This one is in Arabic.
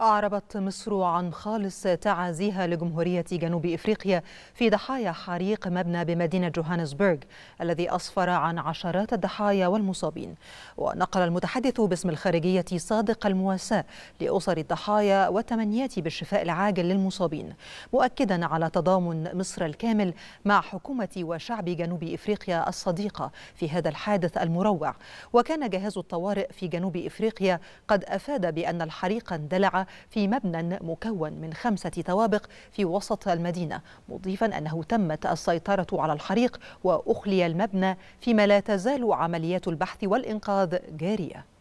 أعربت مصر عن خالص تعازيها لجمهورية جنوب إفريقيا في ضحايا حريق مبنى بمدينة جوهانسبرغ الذي أسفر عن عشرات الضحايا والمصابين ونقل المتحدث باسم الخارجية صادق المواساة لأسر الضحايا وتمنيات بالشفاء العاجل للمصابين مؤكدا على تضامن مصر الكامل مع حكومة وشعب جنوب إفريقيا الصديقة في هذا الحادث المروع وكان جهاز الطوارئ في جنوب إفريقيا قد أفاد بأن الحريق اندلع في مبنى مكون من خمسة طوابق في وسط المدينة مضيفا أنه تمت السيطرة على الحريق وأخلي المبنى فيما لا تزال عمليات البحث والإنقاذ جارية